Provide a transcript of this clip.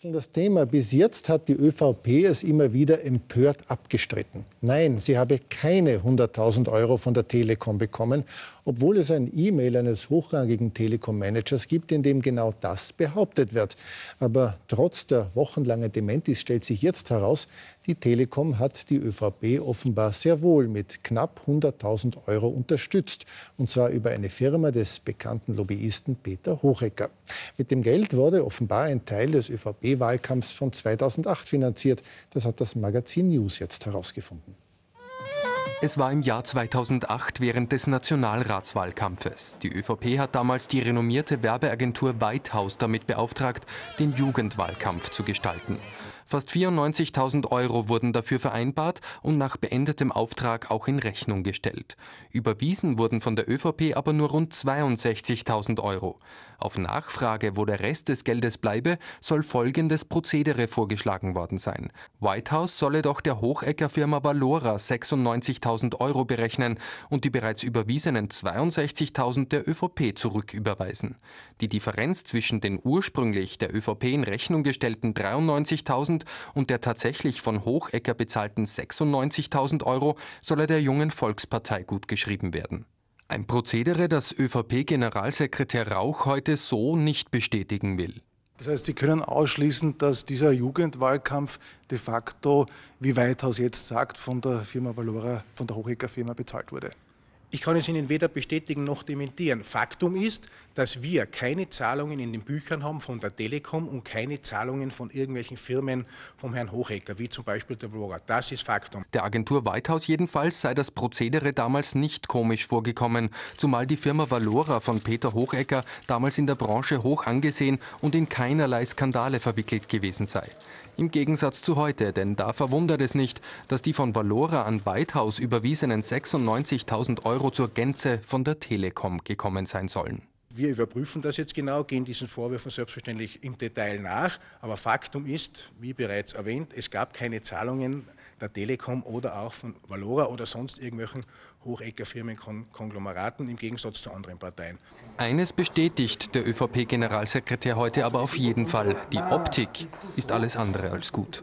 Das Thema. Bis jetzt hat die ÖVP es immer wieder empört abgestritten. Nein, sie habe keine 100.000 Euro von der Telekom bekommen, obwohl es ein E-Mail eines hochrangigen Telekom-Managers gibt, in dem genau das behauptet wird. Aber trotz der wochenlangen Dementis stellt sich jetzt heraus, die Telekom hat die ÖVP offenbar sehr wohl mit knapp 100.000 Euro unterstützt. Und zwar über eine Firma des bekannten Lobbyisten Peter Hochecker. Mit dem Geld wurde offenbar ein Teil des övp AfD-Wahlkampfs von 2008 finanziert. Das hat das Magazin News jetzt herausgefunden. Es war im Jahr 2008 während des Nationalratswahlkampfes. Die ÖVP hat damals die renommierte Werbeagentur Weithaus damit beauftragt, den Jugendwahlkampf zu gestalten. Fast 94.000 Euro wurden dafür vereinbart und nach beendetem Auftrag auch in Rechnung gestellt. Überwiesen wurden von der ÖVP aber nur rund 62.000 Euro. Auf Nachfrage, wo der Rest des Geldes bleibe, soll folgendes Prozedere vorgeschlagen worden sein. White House solle doch der Hocheckerfirma Valora 96.000 Euro berechnen und die bereits überwiesenen 62.000 der ÖVP zurücküberweisen. Die Differenz zwischen den ursprünglich der ÖVP in Rechnung gestellten 93.000 50.000 und der tatsächlich von Hochecker bezahlten 96.000 Euro soll er der Jungen Volkspartei gutgeschrieben werden. Ein Prozedere, das ÖVP-Generalsekretär Rauch heute so nicht bestätigen will. Das heißt, Sie können ausschließen, dass dieser Jugendwahlkampf de facto, wie Weithaus jetzt sagt, von der Firma Valora, von der Hochecker Firma bezahlt wurde. Ich kann es Ihnen weder bestätigen noch dementieren. Faktum ist, dass wir keine Zahlungen in den Büchern haben von der Telekom und keine Zahlungen von irgendwelchen Firmen vom Herrn Hochecker, wie zum Beispiel der Vlogger. Das ist Faktum. Der Agentur Whitehouse jedenfalls sei das Prozedere damals nicht komisch vorgekommen, zumal die Firma Valora von Peter Hochecker damals in der Branche hoch angesehen und in keinerlei Skandale verwickelt gewesen sei. Im Gegensatz zu heute, denn da verwundert es nicht, dass die von Valora an Whitehouse überwiesenen 96.000 Euro zur Gänze von der Telekom gekommen sein sollen. Wir überprüfen das jetzt genau, gehen diesen Vorwürfen selbstverständlich im Detail nach. Aber Faktum ist, wie bereits erwähnt, es gab keine Zahlungen der Telekom oder auch von Valora oder sonst irgendwelchen Hocheckerfirmen, Konglomeraten im Gegensatz zu anderen Parteien. Eines bestätigt der ÖVP-Generalsekretär heute aber auf jeden Fall. Die Optik ist alles andere als gut.